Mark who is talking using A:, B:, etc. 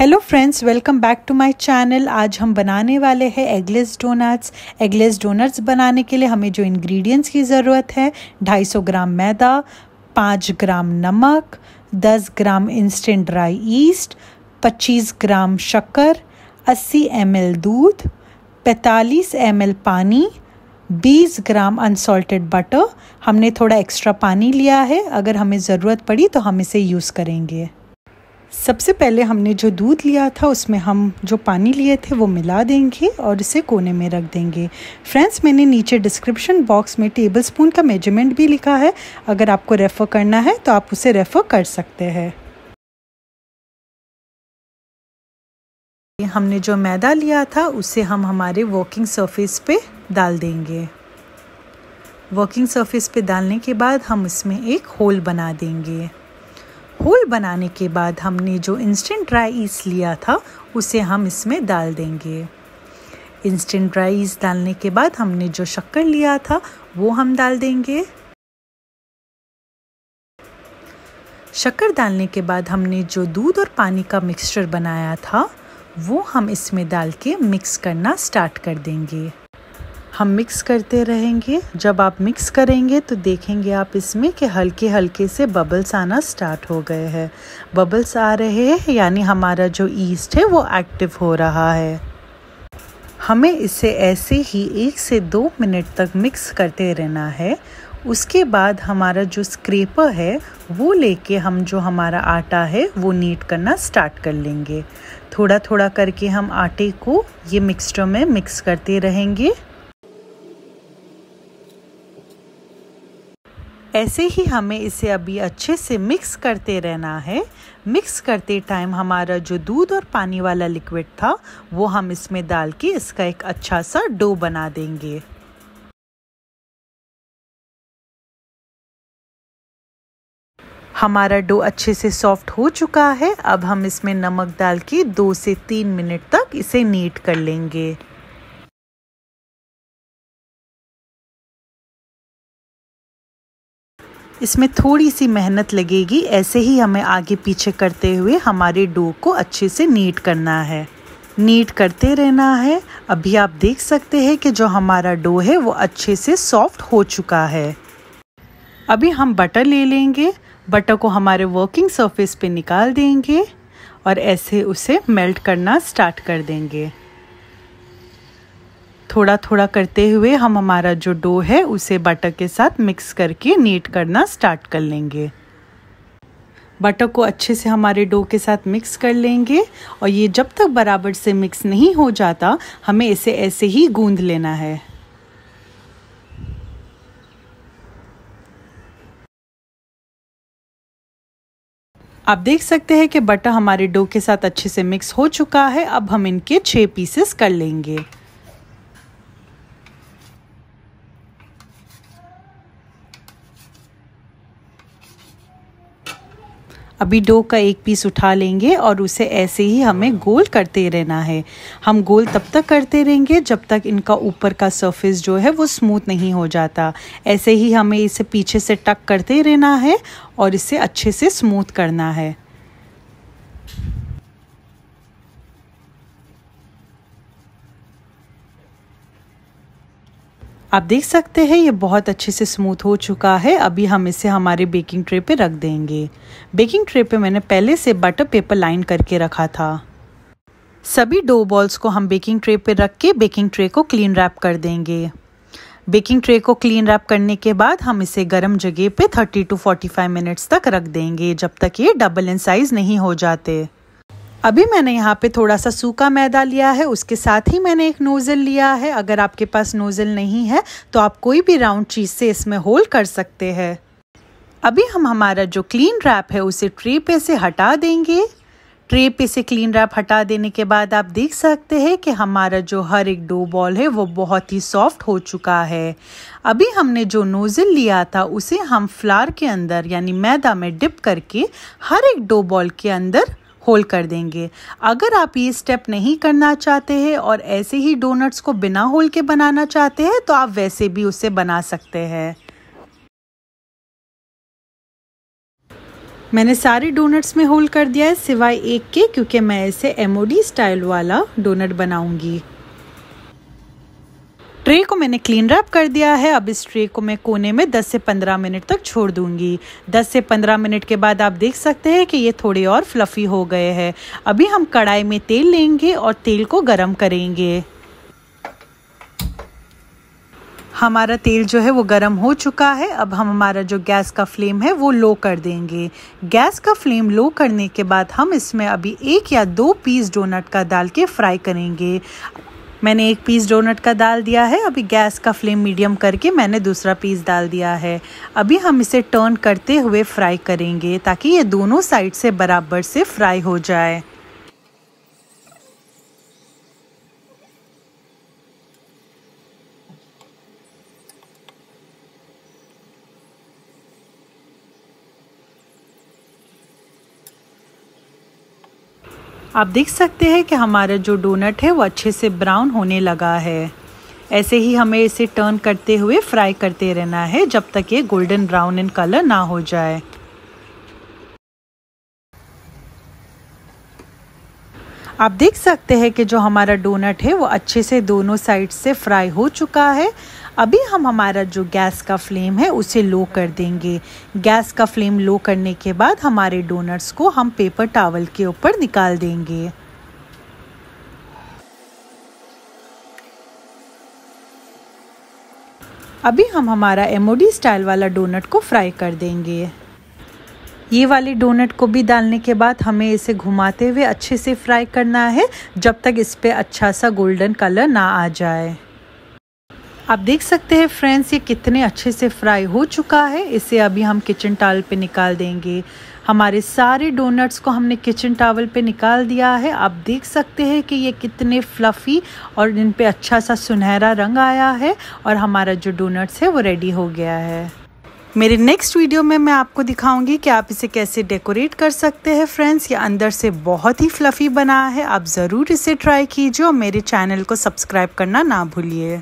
A: hello friends welcome back to my channel आज हम बनाने वाले हैं एगलेस डोनट्स एगलेस डोनट्स बनाने के लिए हमें जो इंग्रेडिएंट्स की ज़रूरत है 250 ग्राम मैदा 5 ग्राम नमक 10 gram instant dry yeast 25 gram शक्कर 80 एम दूध 45 एम पानी 20 ग्राम अनसॉल्टेड बटर हमने थोड़ा एक्स्ट्रा पानी लिया है अगर हमें ज़रूरत पड़ी तो हम इसे यूज़ करेंगे सबसे पहले हमने जो दूध लिया था उसमें हम जो पानी लिए थे वो मिला देंगे और इसे कोने में रख देंगे फ्रेंड्स मैंने नीचे डिस्क्रिप्शन बॉक्स में टेबल स्पून का मेजरमेंट भी लिखा है अगर आपको रेफ़र करना है तो आप उसे रेफ़र कर सकते हैं हमने जो मैदा लिया था उसे हम हमारे वॉकिंग सरफेस पे डाल देंगे वॉकिंग सरफेस पे डालने के बाद हम इसमें एक होल बना देंगे होल बनाने के बाद हमने जो इंस्टेंट ड्राई ईस लिया था उसे हम इसमें डाल देंगे इंस्टेंट ड्राई ईस डालने के बाद हमने जो शक्कर लिया था वो हम डाल देंगे शक्कर डालने के बाद हमने जो दूध और पानी का मिक्सचर बनाया था वो हम इसमें डाल के मिक्स करना स्टार्ट कर देंगे हम मिक्स करते रहेंगे जब आप मिक्स करेंगे तो देखेंगे आप इसमें कि हल्के हल्के से बबल्स आना स्टार्ट हो गए हैं बबल्स आ रहे हैं यानी हमारा जो ईस्ट है वो एक्टिव हो रहा है हमें इसे ऐसे ही एक से दो मिनट तक मिक्स करते रहना है उसके बाद हमारा जो स्क्रेपर है वो लेके हम जो हमारा आटा है वो नीट करना स्टार्ट कर लेंगे थोड़ा थोड़ा करके हम आटे को ये मिक्सचर में मिक्स करते रहेंगे ऐसे ही हमें इसे अभी अच्छे से मिक्स करते रहना है मिक्स करते टाइम हमारा जो दूध और पानी वाला लिक्विड था वो हम इसमें डाल के इसका एक अच्छा सा डो बना देंगे हमारा डो अच्छे से सॉफ्ट हो चुका है अब हम इसमें नमक डाल के दो से तीन मिनट तक इसे नीट कर लेंगे इसमें थोड़ी सी मेहनत लगेगी ऐसे ही हमें आगे पीछे करते हुए हमारे डो को अच्छे से नीट करना है नीट करते रहना है अभी आप देख सकते हैं कि जो हमारा डो है वो अच्छे से सॉफ्ट हो चुका है अभी हम बटर ले लेंगे बटर को हमारे वर्किंग सरफेस पे निकाल देंगे और ऐसे उसे मेल्ट करना स्टार्ट कर देंगे थोड़ा थोड़ा करते हुए हम हमारा जो डो है उसे बटर के साथ मिक्स करके नीट करना स्टार्ट कर लेंगे बटर को अच्छे से हमारे डो के साथ मिक्स कर लेंगे और ये जब तक बराबर से मिक्स नहीं हो जाता हमें इसे ऐसे ही गूंद लेना है आप देख सकते हैं कि बटर हमारे डो के साथ अच्छे से मिक्स हो चुका है अब हम इनके छः पीसेस कर लेंगे अभी डो का एक पीस उठा लेंगे और उसे ऐसे ही हमें गोल करते रहना है हम गोल तब तक करते रहेंगे जब तक इनका ऊपर का सरफेस जो है वो स्मूथ नहीं हो जाता ऐसे ही हमें इसे पीछे से टक करते रहना है और इसे अच्छे से स्मूथ करना है आप देख सकते हैं ये बहुत अच्छे से स्मूथ हो चुका है अभी हम इसे हमारे बेकिंग ट्रे पे रख देंगे बेकिंग ट्रे पे मैंने पहले से बटर पेपर लाइन करके रखा था सभी डो बॉल्स को हम बेकिंग ट्रे पे रख के बेकिंग ट्रे को क्लीन रैप कर देंगे बेकिंग ट्रे को क्लीन रैप करने के बाद हम इसे गर्म जगह पे 30 टू 45 मिनट्स तक रख देंगे जब तक ये डबल इन साइज़ नहीं हो जाते अभी मैंने यहाँ पे थोड़ा सा सूखा मैदा लिया है उसके साथ ही मैंने एक नोज़ल लिया है अगर आपके पास नोज़ल नहीं है तो आप कोई भी राउंड चीज़ से इसमें होल कर सकते हैं अभी हम हमारा जो क्लीन रैप है उसे ट्रे पे से हटा देंगे ट्रे पे से क्लीन रैप हटा देने के बाद आप देख सकते हैं कि हमारा जो हर एक डो बॉल है वो बहुत ही सॉफ्ट हो चुका है अभी हमने जो नोज़ल लिया था उसे हम फ्लार के अंदर यानी मैदा में डिप करके हर एक डो बॉल के अंदर होल कर देंगे अगर आप ये स्टेप नहीं करना चाहते हैं और ऐसे ही डोनट्स को बिना होल के बनाना चाहते हैं तो आप वैसे भी उसे बना सकते हैं मैंने सारे डोनट्स में होल कर दिया है सिवाय एक के क्योंकि मैं इसे एमओडी स्टाइल वाला डोनट बनाऊंगी ट्रे को मैंने क्लीन रैप कर दिया है अब इस ट्रे को मैं कोने में 10 से 15 मिनट तक छोड़ दूंगी 10 से 15 मिनट के बाद आप देख सकते हैं कि ये थोड़े और फ्लफ़ी हो गए हैं अभी हम कढ़ाई में तेल लेंगे और तेल को गर्म करेंगे हमारा तेल जो है वो गर्म हो चुका है अब हम हमारा जो गैस का फ्लेम है वो लो कर देंगे गैस का फ्लेम लो करने के बाद हम इसमें अभी एक या दो पीस डोनट का डाल के फ्राई करेंगे मैंने एक पीस डोनट का डाल दिया है अभी गैस का फ्लेम मीडियम करके मैंने दूसरा पीस डाल दिया है अभी हम इसे टर्न करते हुए फ्राई करेंगे ताकि ये दोनों साइड से बराबर से फ्राई हो जाए आप देख सकते हैं कि हमारा जो डोनट है वो अच्छे से ब्राउन होने लगा है ऐसे ही हमें इसे टर्न करते हुए फ्राई करते रहना है जब तक ये गोल्डन ब्राउन इन कलर ना हो जाए आप देख सकते हैं कि जो हमारा डोनट है वो अच्छे से दोनों साइड से फ्राई हो चुका है अभी हम हमारा जो गैस का फ्लेम है उसे लो कर देंगे गैस का फ्लेम लो करने के बाद हमारे डोनट्स को हम पेपर टावल के ऊपर निकाल देंगे अभी हम हमारा एमओडी स्टाइल वाला डोनट को फ्राई कर देंगे ये वाली डोनट को भी डालने के बाद हमें इसे घुमाते हुए अच्छे से फ्राई करना है जब तक इस पर अच्छा सा गोल्डन कलर ना आ जाए आप देख सकते हैं फ्रेंड्स ये कितने अच्छे से फ्राई हो चुका है इसे अभी हम किचन टावल पे निकाल देंगे हमारे सारे डोनट्स को हमने किचन टावल पे निकाल दिया है आप देख सकते हैं कि ये कितने फ्लफ़ी और इन पे अच्छा सा सुनहरा रंग आया है और हमारा जो डोनट्स है वो रेडी हो गया है मेरे नेक्स्ट वीडियो में मैं आपको दिखाऊंगी कि आप इसे कैसे डेकोरेट कर सकते हैं फ्रेंड्स ये अंदर से बहुत ही फ्लफ़ी बना है आप ज़रूर इसे ट्राई कीजिए और मेरे चैनल को सब्सक्राइब करना ना भूलिए